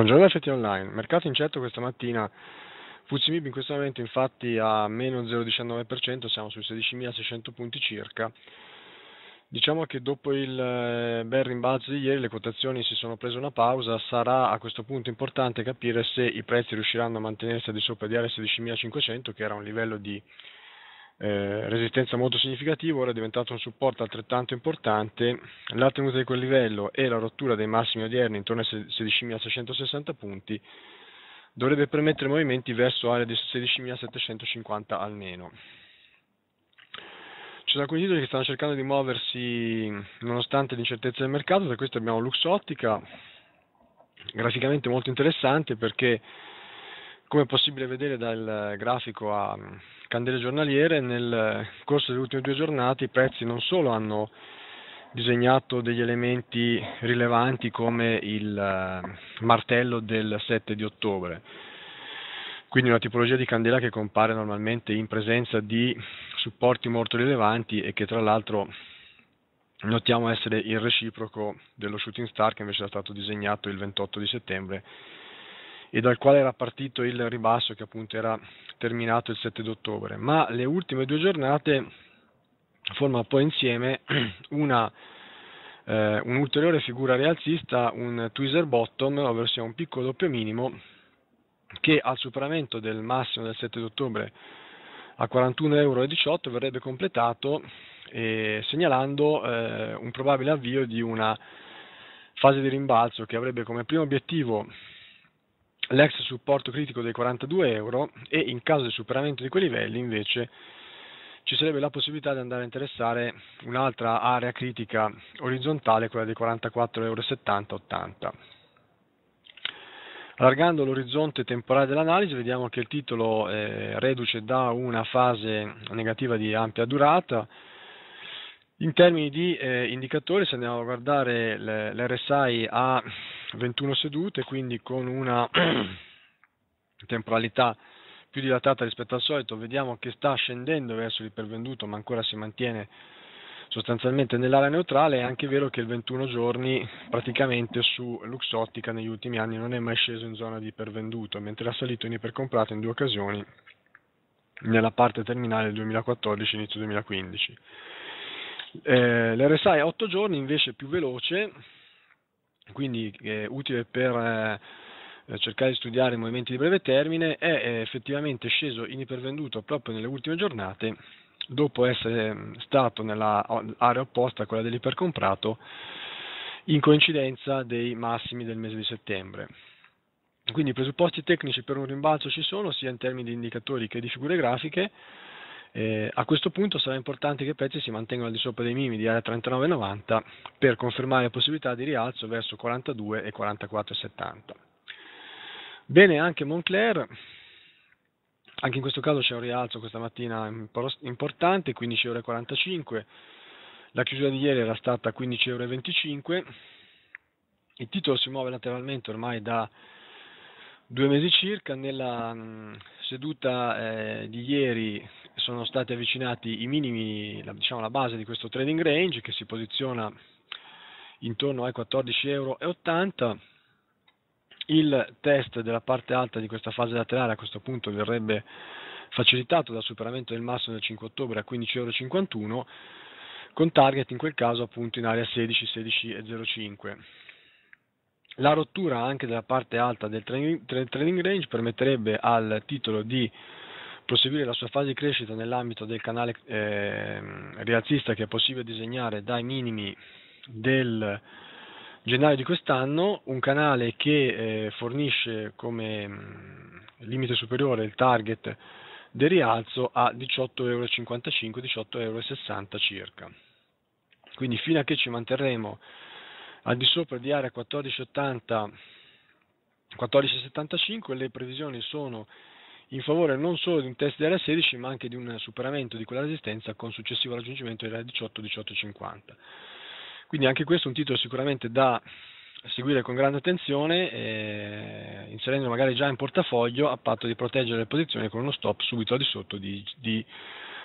Buongiorno a tutti online, mercato incerto questa mattina, FTSE in questo momento infatti a meno 0,19%, siamo sui 16.600 punti circa, diciamo che dopo il eh, bel rimbalzo di ieri le quotazioni si sono prese una pausa, sarà a questo punto importante capire se i prezzi riusciranno a mantenersi al di sopra di area 16.500 che era un livello di eh, resistenza molto significativa, ora è diventato un supporto altrettanto importante, la tenuta di quel livello e la rottura dei massimi odierni intorno ai 16.660 punti dovrebbe permettere movimenti verso area di 16.750 almeno. Ci sono alcuni titoli che stanno cercando di muoversi nonostante l'incertezza del mercato, tra questi abbiamo Luxottica, graficamente molto interessante perché come è possibile vedere dal grafico a candele giornaliere, nel corso delle ultime due giornate i prezzi non solo hanno disegnato degli elementi rilevanti come il eh, martello del 7 di ottobre, quindi una tipologia di candela che compare normalmente in presenza di supporti molto rilevanti e che tra l'altro notiamo essere il reciproco dello shooting star che invece era stato disegnato il 28 di settembre e dal quale era partito il ribasso che appunto era terminato il 7 d'ottobre, ma le ultime due giornate formano poi insieme una, eh, un'ulteriore figura rialzista, un tweezer bottom, ovvero sia un piccolo doppio minimo che al superamento del massimo del 7 d'ottobre a 41,18 euro verrebbe completato eh, segnalando eh, un probabile avvio di una fase di rimbalzo che avrebbe come primo obiettivo l'ex supporto critico dei 42 euro e in caso di superamento di quei livelli invece ci sarebbe la possibilità di andare a interessare un'altra area critica orizzontale, quella dei 44,70 euro. Allargando l'orizzonte temporale dell'analisi vediamo che il titolo eh, reduce da una fase negativa di ampia durata in termini di eh, indicatori, se andiamo a guardare l'RSI a 21 sedute, quindi con una temporalità più dilatata rispetto al solito, vediamo che sta scendendo verso l'ipervenduto, ma ancora si mantiene sostanzialmente nell'area neutrale, è anche vero che il 21 giorni praticamente su Luxottica negli ultimi anni non è mai sceso in zona di ipervenduto, mentre ha salito in ipercomprato in due occasioni nella parte terminale del 2014 inizio 2015. Eh, L'RSI a 8 giorni invece è più veloce, quindi è eh, utile per eh, cercare di studiare i movimenti di breve termine, è, eh, effettivamente sceso in ipervenduto proprio nelle ultime giornate, dopo essere mm, stato nell'area opposta a quella dell'ipercomprato, in coincidenza dei massimi del mese di settembre. Quindi i presupposti tecnici per un rimbalzo ci sono sia in termini di indicatori che di figure grafiche, eh, a questo punto sarà importante che i prezzi si mantengano al di sopra dei minimi di area 39,90 per confermare la possibilità di rialzo verso 42 e 44,70. Bene anche Moncler, anche in questo caso c'è un rialzo questa mattina importante, 15,45 euro. la chiusura di ieri era stata 15,25 euro. il titolo si muove lateralmente ormai da due mesi circa, nella seduta eh, di ieri sono stati avvicinati i minimi, la, diciamo la base di questo trading range che si posiziona intorno ai 14,80 euro. Il test della parte alta di questa fase laterale a questo punto verrebbe facilitato dal superamento del massimo del 5 ottobre a 15,51 euro con target in quel caso appunto in area 16, 16,05. La rottura anche della parte alta del trading range permetterebbe al titolo di proseguire la sua fase di crescita nell'ambito del canale eh, rialzista che è possibile disegnare dai minimi del gennaio di quest'anno, un canale che eh, fornisce come mm, limite superiore il target del rialzo a 18,55-18,60€ circa. Quindi fino a che ci manterremo al di sopra di area 14,80-14,75 le previsioni sono in favore non solo di un test dell'area 16 ma anche di un superamento di quella resistenza con successivo raggiungimento dell'area 18-1850. Quindi anche questo è un titolo sicuramente da seguire con grande attenzione, eh, inserendo magari già in portafoglio a patto di proteggere le posizioni con uno stop subito al di sotto di, di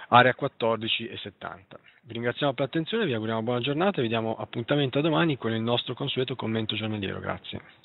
area 14 e 70. Vi ringraziamo per l'attenzione, vi auguriamo buona giornata e vi diamo appuntamento a domani con il nostro consueto commento giornaliero. Grazie.